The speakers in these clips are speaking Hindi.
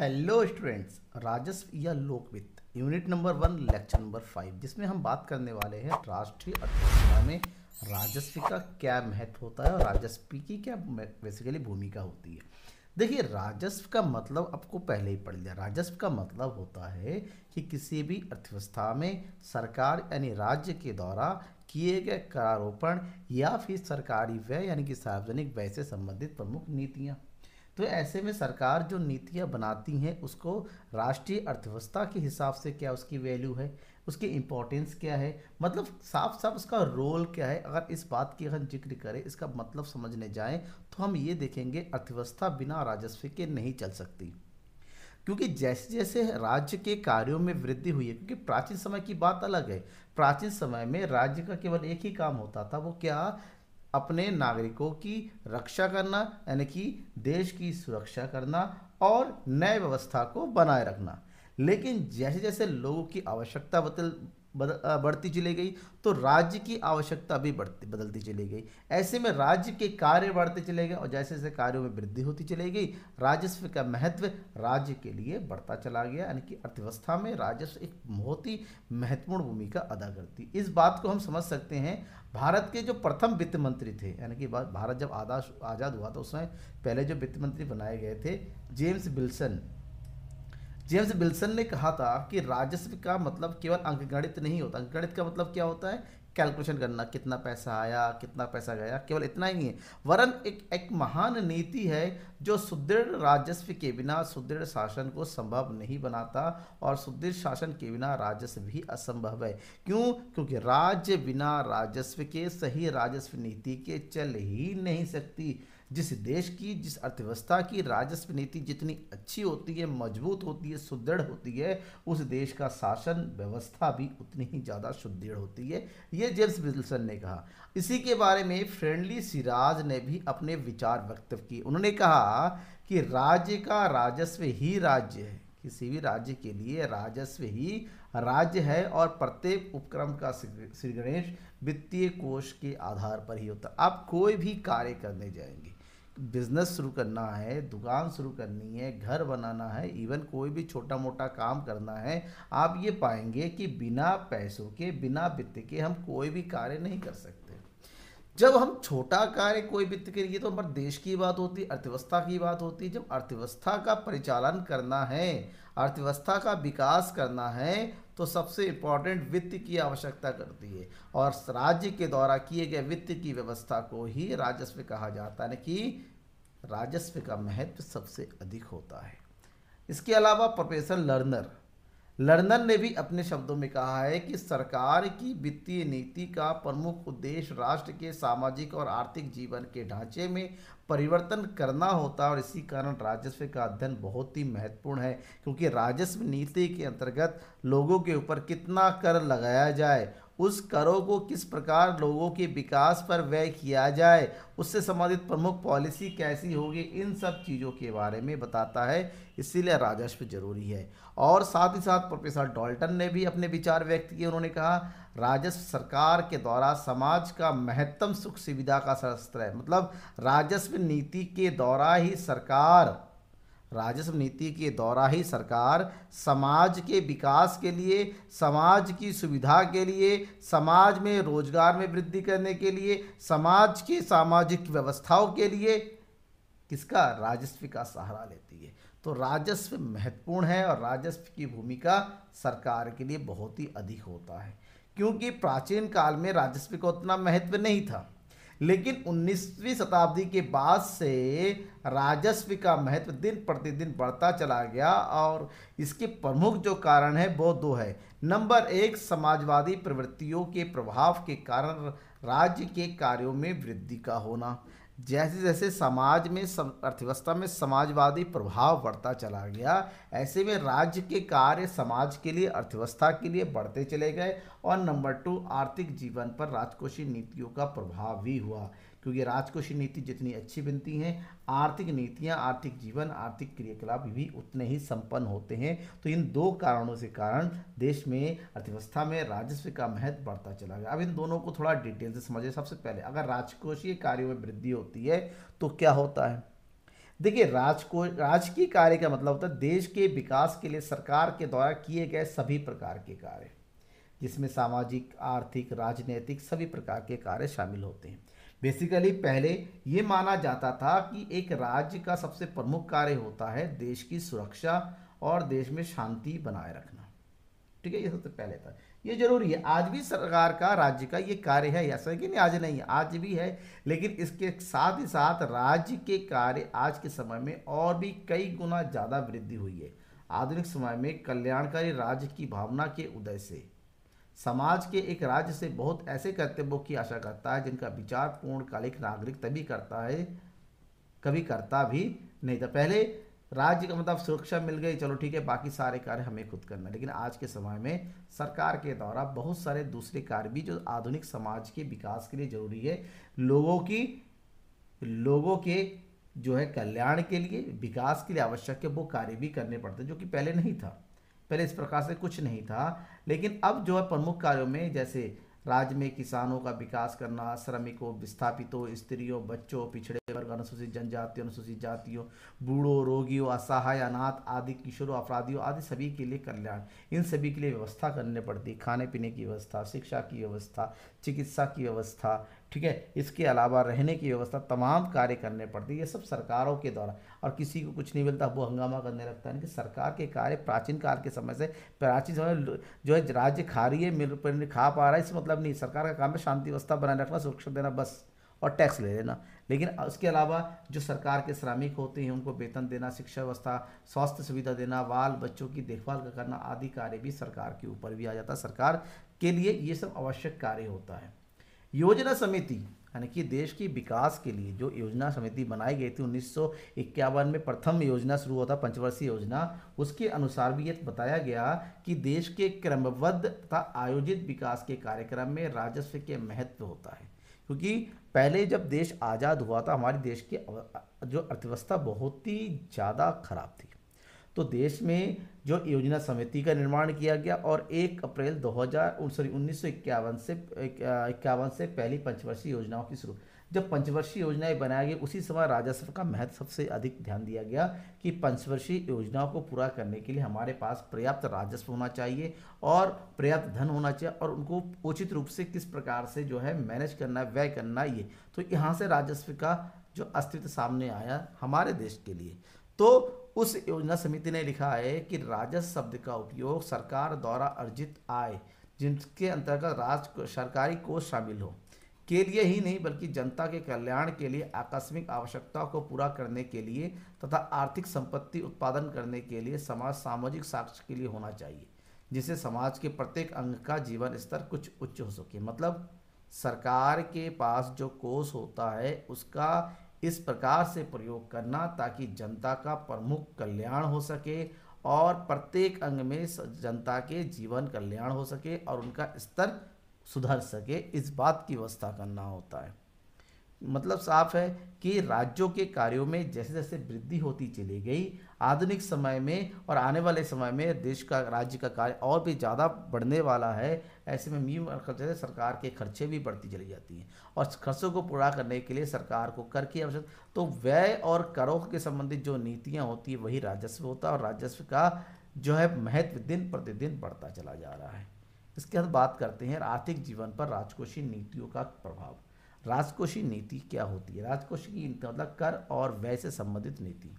हेलो स्टूडेंट्स राजस्व या लोक वित्त unit number one lecture number five जिसमें हम बात करने वाले हैं राष्ट्रीय अर्थव्यवस्था में राजस्व का क्या महत्व होता है और राजस्व की क्या बेसिकली भूमिका होती है देखिए राजस्व का मतलब आपको पहले ही पढ़ लिया राजस्व का मतलब होता है कि किसी भी अर्थव्यवस्था में सरकार यानी राज्य के द्वारा किए गए करारोपण या फिर सरकारी व्यय यानी कि सार्वजनिक व्यय से संबंधित प्रमुख नीतियाँ तो ऐसे में सरकार जो नीतियाँ बनाती हैं उसको राष्ट्रीय अर्थव्यवस्था के हिसाब से क्या उसकी वैल्यू है उसकी इम्पोर्टेंस क्या है मतलब साफ साफ उसका रोल क्या है अगर इस बात की हम जिक्र करें इसका मतलब समझने जाएं तो हम ये देखेंगे अर्थव्यवस्था बिना राजस्व के नहीं चल सकती क्योंकि जैसे जैसे राज्य के कार्यों में वृद्धि हुई है क्योंकि प्राचीन समय की बात अलग है प्राचीन समय में राज्य का केवल एक ही काम होता था वो क्या अपने नागरिकों की रक्षा करना यानी कि देश की सुरक्षा करना और न्याय व्यवस्था को बनाए रखना लेकिन जैसे जैसे लोगों की आवश्यकता बदल बढ़ती चली गई तो राज्य की आवश्यकता भी बढ़ती बदलती चली गई ऐसे में राज्य के कार्य बढ़ते चले गए और जैसे जैसे कार्यों में वृद्धि होती चली गई राजस्व का महत्व राज्य के लिए बढ़ता चला गया यानी कि अर्थव्यवस्था में राजस्व एक बहुत ही महत्वपूर्ण भूमिका अदा करती इस बात को हम समझ सकते हैं भारत के जो प्रथम वित्त मंत्री थे यानी कि भारत जब आदाश आज़ाद हुआ था तो उस समय पहले जो वित्त मंत्री बनाए गए थे जेम्स बिल्सन जेम्स बिल्सन ने कहा था कि राजस्व का मतलब केवल अंकगणित नहीं होता अंकगणित का मतलब क्या होता है कैलकुलेशन करना कितना पैसा आया कितना पैसा गया केवल इतना ही है वरन एक एक महान नीति है जो सुदृढ़ राजस्व के बिना सुदृढ़ शासन को संभव नहीं बनाता और सुदृढ़ शासन के बिना राजस्व भी असंभव है क्यों क्योंकि राज्य बिना राजस्व के सही राजस्व नीति के चल ही नहीं सकती जिस देश की जिस अर्थव्यवस्था की राजस्व नीति जितनी अच्छी होती है मजबूत होती है सुदृढ़ होती है उस देश का शासन व्यवस्था भी उतनी ही ज़्यादा सुदृढ़ होती है ये जेम्स विल्सन ने कहा इसी के बारे में फ्रेंडली सिराज ने भी अपने विचार व्यक्त किए उन्होंने कहा कि राज्य का राजस्व ही राज्य है किसी भी राज्य के लिए राजस्व ही राज्य है और प्रत्येक उपक्रम का श्री गणेश वित्तीय कोष के आधार पर ही होता आप कोई भी कार्य करने जाएंगे बिजनेस शुरू करना है दुकान शुरू करनी है घर बनाना है इवन कोई भी छोटा मोटा काम करना है आप ये पाएंगे कि बिना पैसों के बिना वित्त के हम कोई भी कार्य नहीं कर सकते जब हम छोटा कार्य कोई वित्त के लिए तो हमारे देश की बात होती है अर्थव्यवस्था की बात होती है जब अर्थव्यवस्था का परिचालन करना है अर्थव्यवस्था का विकास करना है तो सबसे इम्पॉर्टेंट वित्त की आवश्यकता करती है और राज्य के द्वारा किए गए वित्त की व्यवस्था को ही राजस्व कहा जाता है कि राजस्व का महत्व सबसे अधिक होता है इसके अलावा प्रोफेसर लर्नर लर्नन ने भी अपने शब्दों में कहा है कि सरकार की वित्तीय नीति का प्रमुख उद्देश्य राष्ट्र के सामाजिक और आर्थिक जीवन के ढांचे में परिवर्तन करना होता है और इसी कारण राजस्व का अध्ययन बहुत ही महत्वपूर्ण है क्योंकि राजस्व नीति के अंतर्गत लोगों के ऊपर कितना कर लगाया जाए उस करों को किस प्रकार लोगों के विकास पर व्यय किया जाए उससे संबंधित प्रमुख पॉलिसी कैसी होगी इन सब चीज़ों के बारे में बताता है इसीलिए राजस्व जरूरी है और साथ ही साथ प्रोफेसर डॉल्टन ने भी अपने विचार व्यक्त किए उन्होंने कहा राजस्व सरकार के द्वारा समाज का महत्तम सुख सुविधा का शस्त्र है मतलब राजस्व नीति के द्वारा ही सरकार राजस्व नीति के द्वारा ही सरकार समाज के विकास के लिए समाज की सुविधा के लिए समाज में रोजगार में वृद्धि करने के लिए समाज की सामाजिक व्यवस्थाओं के लिए किसका राजस्व का सहारा लेती है तो राजस्व महत्वपूर्ण है और राजस्व की भूमिका सरकार के लिए बहुत ही अधिक होता है क्योंकि प्राचीन काल में राजस्व का उतना महत्व नहीं था लेकिन 19वीं शताब्दी के बाद से राजस्व का महत्व दिन प्रतिदिन बढ़ता चला गया और इसके प्रमुख जो कारण है वो दो है नंबर एक समाजवादी प्रवृत्तियों के प्रभाव के कारण राज्य के कार्यों में वृद्धि का होना जैसे जैसे समाज में सम, अर्थव्यवस्था में समाजवादी प्रभाव बढ़ता चला गया ऐसे में राज्य के कार्य समाज के लिए अर्थव्यवस्था के लिए बढ़ते चले गए और नंबर टू आर्थिक जीवन पर राजकोषीय नीतियों का प्रभाव भी हुआ क्योंकि राजकोषीय नीति जितनी अच्छी बनती हैं आर्थिक नीतियां आर्थिक जीवन आर्थिक क्रियाकलाप भी उतने ही संपन्न होते हैं तो इन दो कारणों से कारण देश में अर्थव्यवस्था में राजस्व का महत्व बढ़ता चला गया अब इन दोनों को थोड़ा डिटेल से समझिए सबसे पहले अगर राजकोषीय कार्यों में वृद्धि होती है तो क्या होता है देखिए राज को राजकीय कार्य का मतलब होता है देश के विकास के लिए सरकार के द्वारा किए गए सभी प्रकार के कार्य जिसमें सामाजिक आर्थिक राजनैतिक सभी प्रकार के कार्य शामिल होते हैं बेसिकली पहले ये माना जाता था कि एक राज्य का सबसे प्रमुख कार्य होता है देश की सुरक्षा और देश में शांति बनाए रखना ठीक है ये सबसे पहले था ये जरूरी है आज भी सरकार का राज्य का ये कार्य है ऐसा है कि नहीं आज नहीं आज भी है लेकिन इसके साथ ही साथ राज्य के कार्य आज के समय में और भी कई गुना ज़्यादा वृद्धि हुई है आधुनिक समय में कल्याणकारी राज्य की भावना के उदय से समाज के एक राज्य से बहुत ऐसे कर्तव्यों की आशा करता है जिनका विचार पूर्णकालिक नागरिक तभी करता है कभी करता भी नहीं था पहले राज्य का मतलब सुरक्षा मिल गई चलो ठीक है बाकी सारे कार्य हमें खुद करना लेकिन आज के समय में सरकार के द्वारा बहुत सारे दूसरे कार्य भी जो आधुनिक समाज के विकास के लिए जरूरी है लोगों की लोगों के जो है कल्याण के लिए विकास के लिए आवश्यक है वो कार्य भी करने पड़ते जो कि पहले नहीं था पहले इस प्रकार से कुछ नहीं था लेकिन अब जो है प्रमुख कार्यों में जैसे राज्य में किसानों का विकास करना श्रमिकों विस्थापितों स्त्रियों बच्चों पिछड़े वर्ग अनुसूचित जनजाति अनुसूचित जातियों बूढ़ो रोगियों असहाय अनाथ आदि किशोरों अपराधियों आदि सभी के लिए कल्याण इन सभी के लिए व्यवस्था करनी पड़ती खाने पीने की व्यवस्था शिक्षा की व्यवस्था चिकित्सा की व्यवस्था ठीक है इसके अलावा रहने की व्यवस्था तमाम कार्य करने पड़ते ये सब सरकारों के द्वारा और किसी को कुछ नहीं मिलता वो हंगामा करने लगता है कि सरकार के कार्य प्राचीन काल के समय से प्राचीन समय जो है राज्य खा रही है मिल खा पा रहा है इस मतलब नहीं सरकार का काम है शांति व्यवस्था बनाए रखना सुरक्षा देना बस और टैक्स ले लेना लेकिन उसके अलावा जो सरकार के श्रमिक होते हैं उनको वेतन देना शिक्षा व्यवस्था स्वास्थ्य सुविधा देना बाल बच्चों की देखभाल करना आदि कार्य भी सरकार के ऊपर भी आ जाता है सरकार के लिए ये सब आवश्यक कार्य होता है योजना समिति यानी कि देश की विकास के लिए जो योजना समिति बनाई गई थी उन्नीस में प्रथम योजना शुरू होता पंचवर्षीय योजना उसके अनुसार भी ये बताया गया कि देश के क्रमबद्ध तथा आयोजित विकास के कार्यक्रम में राजस्व के महत्व होता है क्योंकि पहले जब देश आज़ाद हुआ था हमारे देश की जो अर्थव्यवस्था बहुत ही ज़्यादा खराब थी तो देश में जो योजना समिति का निर्माण किया गया और एक अप्रैल दो हज़ार सॉरी उन्नीस से इक्यावन से पहली पंचवर्षीय योजनाओं की शुरू जब पंचवर्षीय योजनाएं बनाई गई उसी समय राजस्व का महत्व सबसे अधिक ध्यान दिया गया कि पंचवर्षीय योजनाओं को पूरा करने के लिए हमारे पास पर्याप्त राजस्व होना चाहिए और पर्याप्त धन होना चाहिए और उनको उचित रूप से किस प्रकार से जो है मैनेज करना है व्यय करना ये तो यहाँ से राजस्व का जो अस्तित्व सामने आया हमारे देश के लिए तो उस योजना समिति ने लिखा है कि राजस्व शब्द का उपयोग सरकार द्वारा अर्जित आय जिनके अंतर्गत राज सरकारी कोष शामिल हो के लिए ही नहीं बल्कि जनता के कल्याण के लिए आकस्मिक आवश्यकताओं को पूरा करने के लिए तथा आर्थिक संपत्ति उत्पादन करने के लिए समाज सामाजिक साक्ष्य के लिए होना चाहिए जिससे समाज के प्रत्येक अंग का जीवन स्तर कुछ उच्च हो सके मतलब सरकार के पास जो कोष होता है उसका इस प्रकार से प्रयोग करना ताकि जनता का प्रमुख कल्याण हो सके और प्रत्येक अंग में जनता के जीवन कल्याण हो सके और उनका स्तर सुधर सके इस बात की व्यवस्था करना होता है मतलब साफ है कि राज्यों के कार्यों में जैसे जैसे वृद्धि होती चली गई आधुनिक समय में और आने वाले समय में देश का राज्य का कार्य और भी ज़्यादा बढ़ने वाला है ऐसे में मीम खर्चे सरकार के खर्चे भी बढ़ती चली जाती हैं और खर्चों को पूरा करने के लिए सरकार को कर की आवश्यकता तो व्यय और करों के संबंधित जो नीतियाँ होती है वही राजस्व होता है और राजस्व का जो है महत्व दिन प्रतिदिन बढ़ता चला जा रहा है इसके बाद बात करते हैं आर्थिक जीवन पर राजकोषीय नीतियों का प्रभाव राजकोषीय नीति क्या होती है राजकोषीय की मतलब कर और व्यय से संबंधित नीति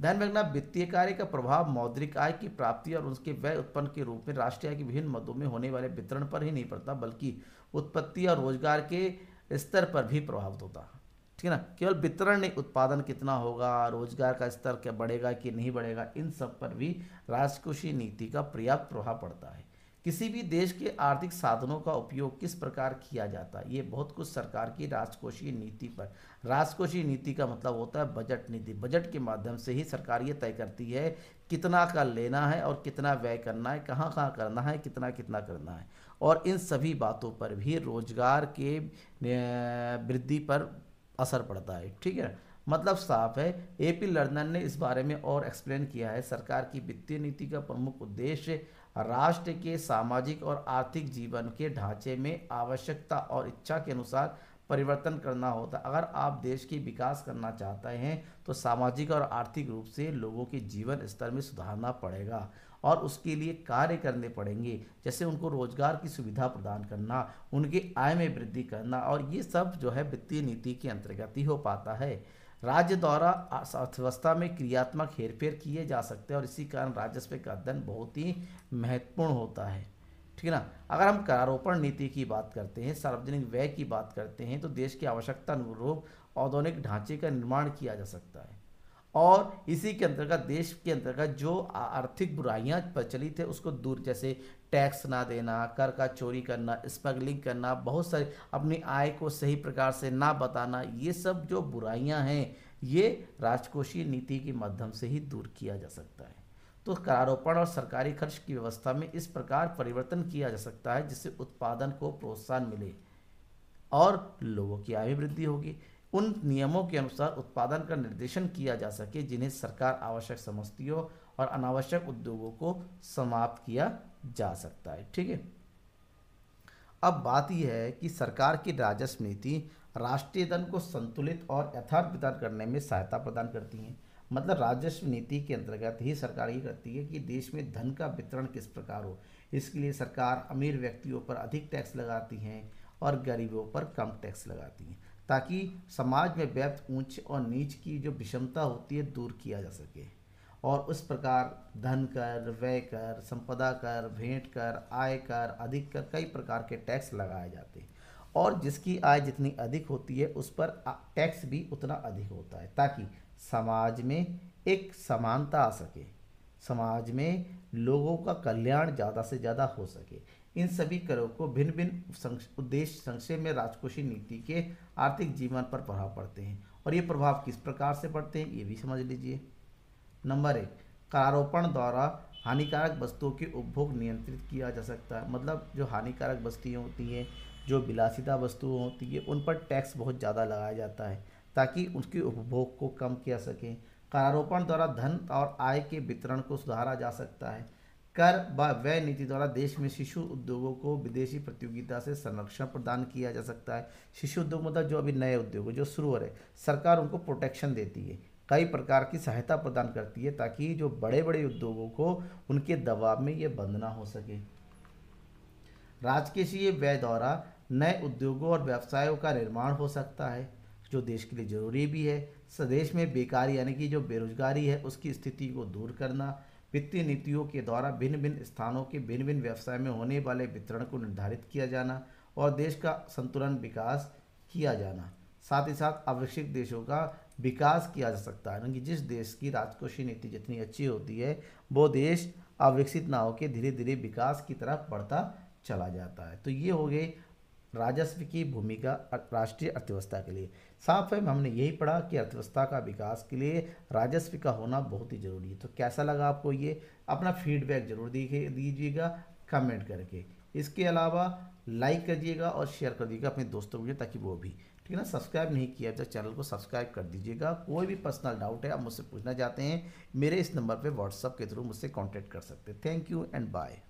ध्यान रखना वित्तीय कार्य का प्रभाव मौद्रिक आय की प्राप्ति और उसके व्यय उत्पन्न के रूप में राष्ट्रीय आय के विभिन्न मदों में होने वाले वितरण पर ही नहीं पड़ता बल्कि उत्पत्ति और रोजगार के स्तर पर भी प्रभावित होता है ठीक है ना केवल वितरण नहीं उत्पादन कितना होगा रोजगार का स्तर क्या बढ़ेगा कि नहीं बढ़ेगा इन सब पर भी राजकोषीय नीति का पर्याप्त प्रभाव पड़ता है किसी भी देश के आर्थिक साधनों का उपयोग किस प्रकार किया जाता है ये बहुत कुछ सरकार की राजकोषीय नीति पर राजकोषीय नीति का मतलब होता है बजट नीति बजट के माध्यम से ही सरकार ये तय करती है कितना का लेना है और कितना व्यय करना है कहाँ कहाँ करना है कितना कितना करना है और इन सभी बातों पर भी रोजगार के वृद्धि पर असर पड़ता है ठीक है मतलब साफ है ए पी लर्नर ने इस बारे में और एक्सप्लेन किया है सरकार की वित्तीय नीति का प्रमुख उद्देश्य राष्ट्र के सामाजिक और आर्थिक जीवन के ढांचे में आवश्यकता और इच्छा के अनुसार परिवर्तन करना होता अगर आप देश की विकास करना चाहते हैं तो सामाजिक और आर्थिक रूप से लोगों के जीवन स्तर में सुधारना पड़ेगा और उसके लिए कार्य करने पड़ेंगे जैसे उनको रोजगार की सुविधा प्रदान करना उनकी आय में वृद्धि करना और ये सब जो है वित्तीय नीति के अंतर्गत ही हो पाता है राज्य द्वारा अर्थव्यवस्था में क्रियात्मक हेरफेर किए जा सकते हैं और इसी कारण राजस्व का अध्ययन बहुत ही महत्वपूर्ण होता है ठीक है ना अगर हम करारोपण नीति की बात करते हैं सार्वजनिक व्यय की बात करते हैं तो देश की आवश्यकता अनुरूप औद्योगिक ढांचे का निर्माण किया जा सकता है और इसी के अंतर्गत देश के अंतर्गत जो आर्थिक बुराइयाँ प्रचलित है उसको दूर जैसे टैक्स ना देना कर का चोरी करना स्मगलिंग करना बहुत सारी अपनी आय को सही प्रकार से ना बताना ये सब जो बुराइयां हैं ये राजकोषीय नीति के माध्यम से ही दूर किया जा सकता है तो करारोपण और सरकारी खर्च की व्यवस्था में इस प्रकार परिवर्तन किया जा सकता है जिससे उत्पादन को प्रोत्साहन मिले और लोगों की आय वृद्धि होगी उन नियमों के अनुसार उत्पादन का निर्देशन किया जा सके जिन्हें सरकार आवश्यक समझती हो और अनावश्यक उद्योगों को समाप्त किया जा सकता है ठीक है अब बात यह है कि सरकार की राजस्व नीति राष्ट्रीय धन को संतुलित और यथार्थ प्रदान करने में सहायता प्रदान करती है मतलब राजस्व नीति के अंतर्गत ही सरकार ये करती है कि देश में धन का वितरण किस प्रकार हो इसके लिए सरकार अमीर व्यक्तियों पर अधिक टैक्स लगाती हैं और गरीबों पर कम टैक्स लगाती हैं ताकि समाज में व्याप्त ऊंच और नीच की जो विषमता होती है दूर किया जा सके और उस प्रकार धन कर व्यय कर संपदा कर भेंट कर आय कर अधिक कर कई प्रकार के टैक्स लगाए जाते हैं और जिसकी आय जितनी अधिक होती है उस पर टैक्स भी उतना अधिक होता है ताकि समाज में एक समानता आ सके समाज में लोगों का कल्याण ज़्यादा से ज़्यादा हो सके इन सभी करों को भिन्न भिन्न उद्देश्य संशय में राजकोषीय नीति के आर्थिक जीवन पर प्रभाव पड़ते हैं और ये प्रभाव किस प्रकार से पड़ते हैं ये भी समझ लीजिए नंबर एक कारोपण द्वारा हानिकारक वस्तुओं के उपभोग नियंत्रित किया जा सकता है मतलब जो हानिकारक वस्तुएँ होती हैं जो विलासिता वस्तुएँ होती है उन पर टैक्स बहुत ज़्यादा लगाया जाता है ताकि उसके उपभोग को कम किया सकें कारोपण द्वारा धन और आय के वितरण को सुधारा जा सकता है कर व व्यय नीति द्वारा देश में शिशु उद्योगों को विदेशी प्रतियोगिता से संरक्षण प्रदान किया जा सकता है शिशु उद्योग मतलब जो अभी नए उद्योग जो शुरू हो रहे सरकार उनको प्रोटेक्शन देती है कई प्रकार की सहायता प्रदान करती है ताकि जो बड़े बड़े उद्योगों को उनके दबाव में ये बंद ना हो सके राजकीय व्यय द्वारा नए उद्योगों और व्यवसायों का निर्माण हो सकता है जो देश के लिए ज़रूरी भी है स्वदेश में बेकार यानी कि जो बेरोजगारी है उसकी स्थिति को दूर करना वित्तीय नीतियों के द्वारा भिन्न भिन्न स्थानों के भिन्न भिन्न व्यवसाय में होने वाले वितरण को निर्धारित किया जाना और देश का संतुलन विकास किया जाना साथ ही साथ आवश्यक देशों का विकास किया जा सकता है यानी जिस देश की राजकोषीय नीति जितनी अच्छी होती है वो देश अविकसित ना होकर धीरे धीरे विकास की तरफ बढ़ता चला जाता है तो ये हो गए राजस्व की भूमिका राष्ट्रीय अर्थव्यवस्था के लिए साफ है हमने यही पढ़ा कि अर्थव्यवस्था का विकास के लिए राजस्व का होना बहुत ही ज़रूरी है तो कैसा लगा आपको ये अपना फीडबैक जरूर दीजिएगा कमेंट करके इसके अलावा लाइक करिएगा और शेयर कर दीजिएगा अपने दोस्तों के लिए ताकि वो भी ठीक है ना सब्सक्राइब नहीं किया तो चैनल को सब्सक्राइब कर दीजिएगा कोई भी पर्सनल डाउट है आप मुझसे पूछना चाहते हैं मेरे इस नंबर पर व्हाट्सअप के थ्रू मुझसे कॉन्टैक्ट कर सकते हैं थैंक यू एंड बाय